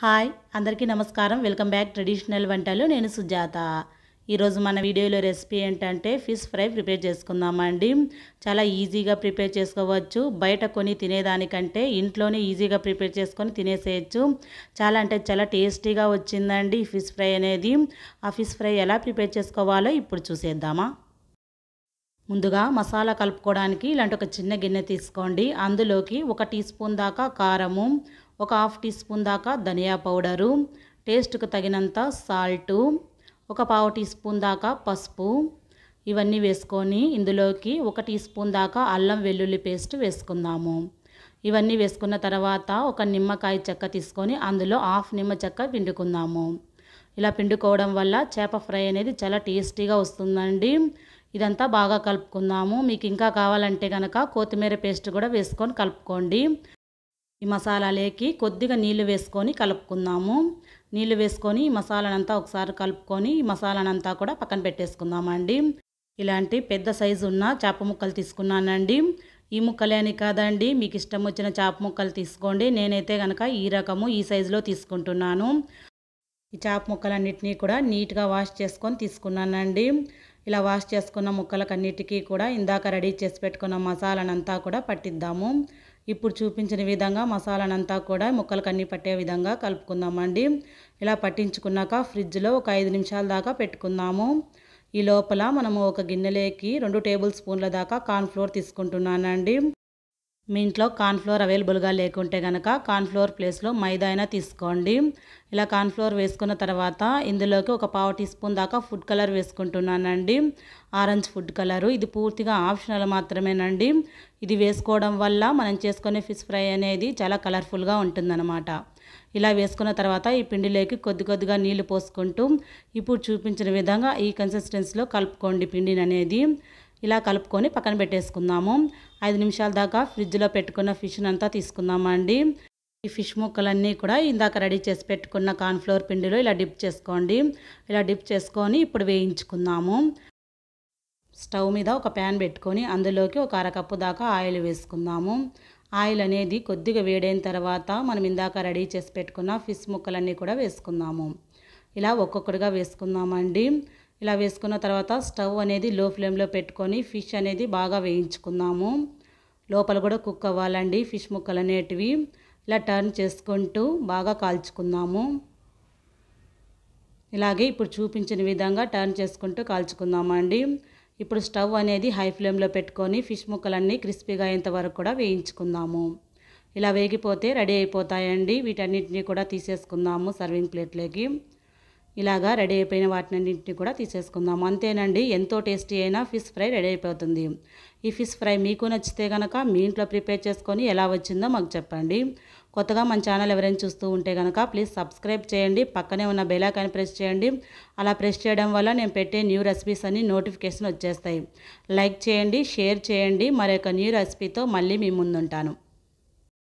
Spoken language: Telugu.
హాయ్ అందరికీ నమస్కారం వెల్కమ్ బ్యాక్ ట్రెడిషనల్ వంటలు నేను సుజాత ఈరోజు మన వీడియోలో రెసిపీ ఏంటంటే ఫిష్ ఫ్రై ప్రిపేర్ చేసుకుందామండి అండి చాలా ఈజీగా ప్రిపేర్ చేసుకోవచ్చు బయట కొని తినేదానికంటే ఇంట్లోనే ఈజీగా ప్రిపేర్ చేసుకొని తినేసేయచ్చు చాలా అంటే చాలా టేస్టీగా వచ్చిందండి ఫిష్ ఫ్రై అనేది ఆ ఫిష్ ఫ్రై ఎలా ప్రిపేర్ చేసుకోవాలో ఇప్పుడు చూసేద్దామా ముందుగా మసాలా కలుపుకోవడానికి ఇలాంటి ఒక చిన్న గిన్నె తీసుకోండి అందులోకి ఒక టీ స్పూన్ దాకా కారము ఒక హాఫ్ టీ స్పూన్ దాకా ధనియా పౌడరు టేస్ట్కు తగినంత సాల్టు ఒక పావు టీ స్పూన్ దాకా పసుపు ఇవన్నీ వేసుకొని ఇందులోకి ఒక టీ స్పూన్ దాకా అల్లం వెల్లుల్లి పేస్ట్ వేసుకుందాము ఇవన్నీ వేసుకున్న తర్వాత ఒక నిమ్మకాయ చెక్క తీసుకొని అందులో హాఫ్ నిమ్మ చెక్క పిండుకుందాము ఇలా పిండుకోవడం వల్ల చేప ఫ్రై అనేది చాలా టేస్టీగా వస్తుందండి ఇదంతా బాగా కలుపుకుందాము మీకు ఇంకా కావాలంటే కనుక కొత్తిమీర పేస్ట్ కూడా వేసుకొని కలుపుకోండి ఈ లేకి కొద్దిగా నీళ్లు వేసుకొని కలుపుకుందాము నీళ్లు వేసుకొని ఈ మసాలానంతా ఒకసారి కలుపుకొని ఈ మసాలానంతా కూడా పక్కన పెట్టేసుకుందామండి ఇలాంటి పెద్ద సైజు ఉన్న చేప ముక్కలు తీసుకున్నానండి ఈ ముక్కలే అని కాదండి మీకు ఇష్టం వచ్చిన చేప ముక్కలు తీసుకోండి నేనైతే కనుక ఈ రకము ఈ సైజులో తీసుకుంటున్నాను ఈ చేప ముక్కలన్నింటినీ కూడా నీట్గా వాష్ చేసుకొని తీసుకున్నానండి ఇలా వాష్ చేసుకున్న అన్నిటికీ కూడా ఇందాక రెడీ చేసి పెట్టుకున్న మసాలానంతా కూడా పట్టిద్దాము ఇప్పుడు చూపించిన విధంగా మసాలానంతా కూడా ముక్కలకు అన్నీ పట్టే విధంగా కలుపుకుందామండి ఇలా పట్టించుకున్నాక ఫ్రిడ్జ్లో ఒక ఐదు నిమిషాల దాకా పెట్టుకుందాము ఈ లోపల మనము ఒక గిన్నెలోకి రెండు టేబుల్ స్పూన్ల దాకా కార్న్ఫ్లోర్ తీసుకుంటున్నానండి మీ ఇంట్లో కార్న్ఫ్లోర్ అవైలబుల్గా లేకుంటే కనుక కార్న్ఫ్లోర్ ప్లేస్లో మైదా అయినా తీసుకోండి ఇలా కార్న్ఫ్లోర్ వేసుకున్న తర్వాత ఇందులోకి ఒక పావు టీ స్పూన్ దాకా ఫుడ్ కలర్ వేసుకుంటున్నానండి ఆరెంజ్ ఫుడ్ కలరు ఇది పూర్తిగా ఆప్షనల్ మాత్రమేనండి ఇది వేసుకోవడం వల్ల మనం చేసుకునే ఫిష్ ఫ్రై అనేది చాలా కలర్ఫుల్గా ఉంటుందన్నమాట ఇలా వేసుకున్న తర్వాత ఈ పిండిలోకి కొద్ది కొద్దిగా నీళ్లు పోసుకుంటూ ఇప్పుడు చూపించిన విధంగా ఈ కన్సిస్టెన్సీలో కలుపుకోండి పిండిని అనేది ఇలా కలుపుకొని పక్కన పెట్టేసుకుందాము ఐదు నిమిషాల దాకా ఫ్రిడ్జ్లో పెట్టుకున్న ఫిష్ని అంతా తీసుకుందామండి ఈ ఫిష్ ముక్కలన్నీ కూడా ఇందాక రెడీ చేసి పెట్టుకున్న కార్న్ఫ్లవర్ పిండిలో ఇలా డిప్ చేసుకోండి ఇలా డిప్ చేసుకొని ఇప్పుడు వేయించుకుందాము స్టవ్ మీద ఒక ప్యాన్ పెట్టుకొని అందులోకి ఒక అరకప్పు దాకా ఆయిల్ వేసుకుందాము ఆయిల్ అనేది కొద్దిగా వేడైన తర్వాత మనం ఇందాక రెడీ చేసి పెట్టుకున్న ఫిష్ ముక్కలన్నీ కూడా వేసుకుందాము ఇలా ఒక్కొక్కటిగా వేసుకుందామండి ఇలా వేసుకున్న తర్వాత స్టవ్ అనేది లో ఫ్లేమ్లో పెట్టుకొని ఫిష్ అనేది బాగా వేయించుకుందాము లోపల కూడా కుక్ అవ్వాలండి ఫిష్ ముక్కలు అనేటివి ఇలా టర్న్ చేసుకుంటూ బాగా కాల్చుకుందాము ఇలాగే ఇప్పుడు చూపించిన విధంగా టర్న్ చేసుకుంటూ కాల్చుకుందామండి ఇప్పుడు స్టవ్ అనేది హై ఫ్లేమ్లో పెట్టుకొని ఫిష్ ముక్కలన్నీ క్రిస్పీగా అయ్యేంత వరకు కూడా వేయించుకుందాము ఇలా వేగిపోతే రెడీ అయిపోతాయండి వీటన్నిటిని కూడా తీసేసుకుందాము సర్వింగ్ ప్లేట్లోకి ఇలాగా రెడీ అయిపోయిన వాటినన్నింటినీ కూడా తీసేసుకుందాం అంతేనండి ఎంతో టేస్టీ అయినా ఫిష్ ఫ్రై రెడీ అయిపోతుంది ఈ ఫిష్ ఫ్రై మీకు నచ్చితే కనుక మీ ఇంట్లో ప్రిపేర్ చేసుకొని ఎలా వచ్చిందో మాకు చెప్పండి కొత్తగా మన ఛానల్ ఎవరైనా చూస్తూ ఉంటే కనుక ప్లీజ్ సబ్స్క్రైబ్ చేయండి పక్కనే ఉన్న బెలాకాన్ని ప్రెస్ చేయండి అలా ప్రెస్ చేయడం వల్ల నేను పెట్టే న్యూ రెసిపీస్ అన్ని నోటిఫికేషన్ వచ్చేస్తాయి లైక్ చేయండి షేర్ చేయండి మరొక న్యూ రెసిపీతో మళ్ళీ మీ ముందుంటాను